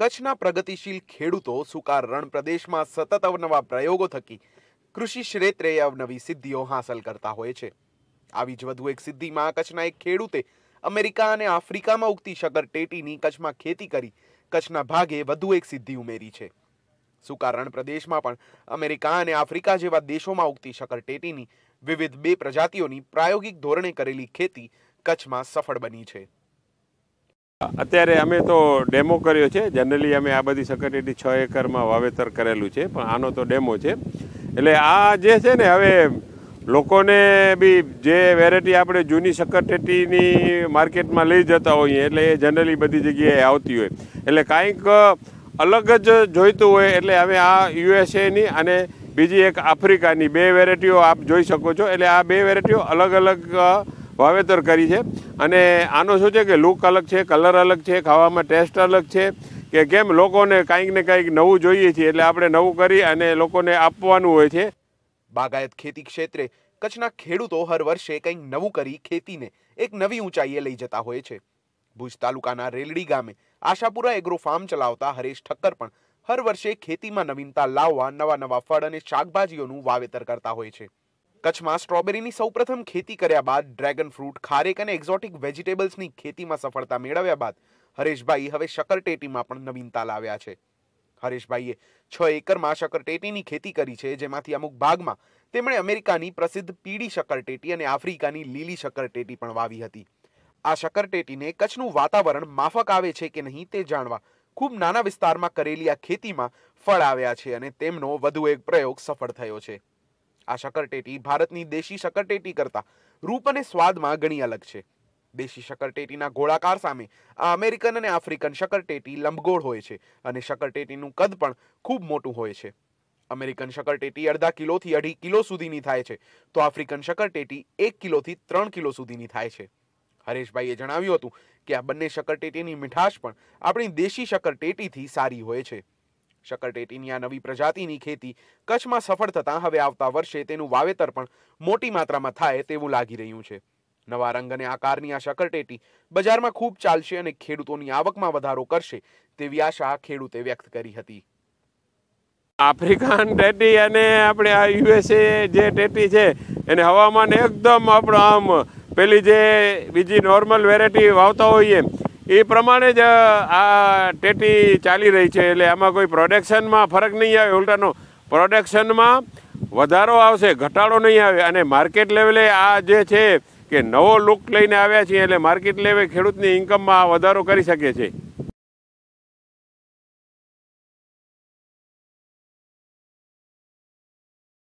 કચ્છના પ્રગતિશીલ ખેડૂતો સુકાર રણ પ્રદેશમાં સતત અવનવા પ્રયોગો થકી કૃષિ ક્ષેત્રે અવનવી સિદ્ધિઓ હાંસલ કરતા હોય છે આવી જ વધુ એક સિદ્ધિમાં કચ્છના એક ખેડૂતે અમેરિકા અને આફ્રિકામાં ઉગતી શકર ટેટીની કચ્છમાં ખેતી કરી કચ્છના ભાગે વધુ એક સિદ્ધિ ઉમેરી છે સુકારણ પ્રદેશમાં પણ અમેરિકા અને આફ્રિકા જેવા દેશોમાં ઉગતી શકર ટેટીની વિવિધ બે પ્રજાતિઓની પ્રાયોગિક ધોરણે કરેલી ખેતી કચ્છમાં સફળ બની છે અત્યારે અમે તો ડેમો કર્યો છે જનરલી અમે આ બધી સકટેટી છ એકરમાં વાવેતર કરેલું છે પણ આનો તો ડેમો છે એટલે આ જે છે ને હવે લોકોને બી જે વેરાયટી આપણે જૂની સકટેટીની માર્કેટમાં લઈ જતા હોઈએ એટલે એ જનરલી બધી જગ્યાએ આવતી હોય એટલે કાંઈક અલગ જ જોઈતું હોય એટલે હવે આ યુએસએની અને બીજી એક આફ્રિકાની બે વેરાયટીઓ આપ જોઈ શકો છો એટલે આ બે વેરાયટીઓ અલગ અલગ વાવેતર કરી છે અને આનો શું છે કે લુક અલગ છે કલર અલગ છે ખાવામાં ટેસ્ટ અલગ છે કે કેમ લોકોને કાંઈક ને કાંઈક નવું જોઈએ છીએ એટલે આપણે નવું કરી અને લોકોને આપવાનું હોય છે બાગાયત ખેતી ક્ષેત્રે કચ્છના ખેડૂતો હર વર્ષે કંઈક નવું કરી ખેતીને એક નવી ઊંચાઈએ લઈ જતા હોય છે ભુજ તાલુકાના રેલડી ગામે આશાપુરા એગ્રો ફાર્મ ચલાવતા હરેશ ઠક્કર પણ હર વર્ષે ખેતીમાં નવીનતા લાવવા નવા નવા ફળ અને શાકભાજીઓનું વાવેતર કરતા હોય છે કચ્છમાં સ્ટ્રોબેરીની સૌપ્રથમ ખેતી કર્યા બાદ ડ્રેગન ફ્રૂટ ખારેક અને એક્ઝોટિક વેજીટેબલ્સની ખેતીમાં સફળતા મેળવ્યા બાદ હરેશભાઈ હવે શકરટેટીમાં પણ નવીનતા લાવ્યા છે હરેશભાઈએ છ એકરમાં શકરટેટીની ખેતી કરી છે જેમાંથી અમુક ભાગમાં તેમણે અમેરિકાની પ્રસિદ્ધ પીળી શકરટેટી અને આફ્રિકાની લીલી શકરટેટી પણ વાવી હતી આ શકરટેટીને કચ્છનું વાતાવરણ માફક આવે છે કે નહીં તે જાણવા ખૂબ નાના વિસ્તારમાં કરેલી આ ખેતીમાં ફળ આવ્યા છે અને તેમનો વધુ એક પ્રયોગ સફળ થયો છે આ શકરટેટી ભારતની દેશી શકરટેટી કરતાં રૂપ અને સ્વાદમાં ઘણી અલગ છે દેશી શકરટેટીના ગોળાકાર સામે આ અમેરિકન અને આફ્રિકન શક્કરટેટી લંબગોળ હોય છે અને શકરટેટીનું કદ પણ ખૂબ મોટું હોય છે અમેરિકન શકરટેટી અડધા કિલોથી અઢી કિલો સુધીની થાય છે તો આફ્રિકન શક્કરટેટી એક કિલોથી ત્રણ કિલો સુધીની થાય છે હરેશભાઈએ જણાવ્યું હતું કે આ બંને શકરટેટીની મીઠાશ પણ આપણી દેશી શકરટેટીથી સારી હોય છે શક્કરટેટીની આ નવી પ્રજાતિની ખેતી કચ્છમાં સફળ થતાં હવે આવતા વર્ષે તેનું વાવેતર પણ મોટી માત્રામાં થાય તેવું લાગી રહ્યું છે નવા રંગ અને આકારની આ શકરટેટી બજારમાં ખૂબ ચાલશે અને ખેડૂતોની આવકમાં વધારો કરશે તેવી આશા ખેડૂતે વ્યક્ત કરી હતી આફ્રિકન ટેટી અને આપણે આ યુએસએ જે ટેટી છે એને હવામાન એકદમ આપણો આમ પેલી જે બીજી નોર્મલ વેરાયટી વાવતા હોઈએ એ પ્રમાણે જ આ ટેટી ચાલી રહી છે એટલે આમાં કોઈ પ્રોડક્શનમાં ફરક નહીં આવે ઉલટાનો પ્રોડક્શનમાં વધારો આવશે ઘટાડો નહીં આવે અને માર્કેટ લેવલે આ જે છે કે નવો લુક લઈને આવ્યા છીએ એટલે માર્કેટ લેવલે ખેડૂતની ઇન્કમમાં વધારો કરી શકે છે